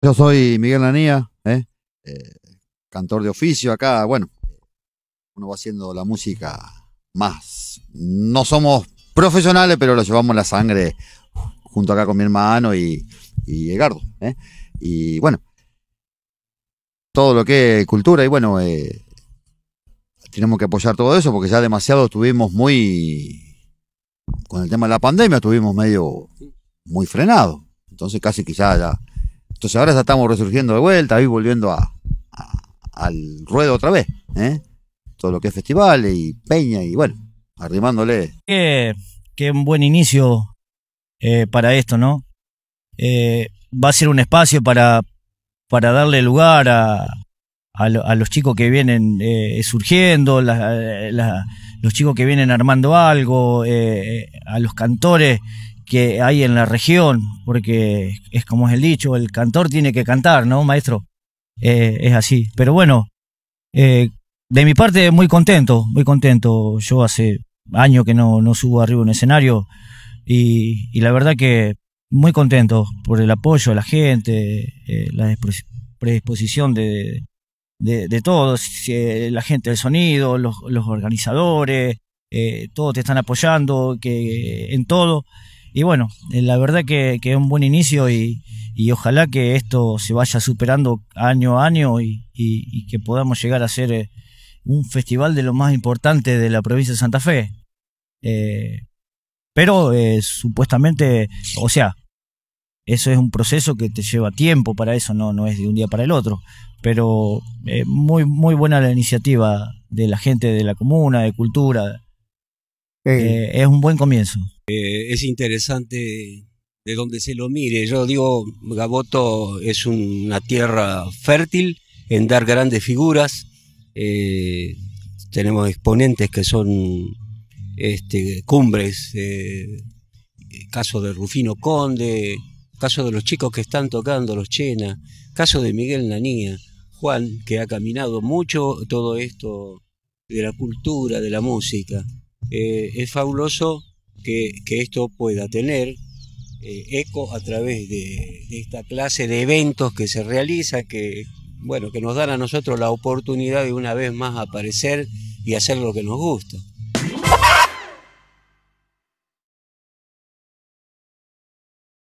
Yo soy Miguel Lanía, ¿eh? Eh, cantor de oficio acá. Bueno, uno va haciendo la música más. No somos profesionales, pero lo llevamos la sangre junto acá con mi hermano y, Edgardo. ¿eh? Y bueno, todo lo que es cultura y bueno, tenemos que apoyar todo eso porque ya demasiado estuvimos muy, con el tema de la pandemia, estuvimos medio muy frenados. Entonces casi quizás ya entonces ahora ya estamos resurgiendo de vuelta, y volviendo a, al ruedo otra vez. ¿eh? Todo lo que es festivales y peña y bueno, arrimándole. Qué, un buen inicio eh, para esto, ¿no? Eh, va a ser un espacio para, darle lugar a, los chicos que vienen surgiendo, los chicos que vienen armando algo, a los cantores que hay en la región, porque es como es el dicho, el cantor tiene que cantar, ¿no, maestro? Eh, es así. Pero bueno, eh, de mi parte muy contento, muy contento. Yo hace años que no, no subo arriba un escenario y, y, la verdad que muy contento por el apoyo de la gente, eh, la predisposición de, de, todos, la gente del sonido, los, los organizadores, todos te están apoyando que, en todo y bueno, eh, la verdad que, es un buen inicio y, ojalá que esto se vaya superando año a año y, que podamos llegar a ser eh, un festival de lo más importante de la provincia de Santa Fe. Eh, pero supuestamente, o sea, eso es un proceso que te lleva tiempo para eso, no, no es de un día para el otro. Pero muy, muy buena la iniciativa de la gente de la comuna, de cultura. es un buen comienzo. Eh, es interesante de donde se lo mire. Yo digo, Gaboto es una tierra fértil en dar grandes figuras. Eh, tenemos exponentes que son este, cumbres, eh, caso de Rufino Conde, caso de los chicos que están tocando, los Chena, caso de Miguel Nanía, Juan, que ha caminado mucho todo esto de la cultura, de la música. es fabuloso que, esto pueda tener eh, eco a través de, esta clase de eventos que se realiza que, bueno, que nos dan a nosotros la oportunidad de una vez más aparecer y hacer lo que nos gusta.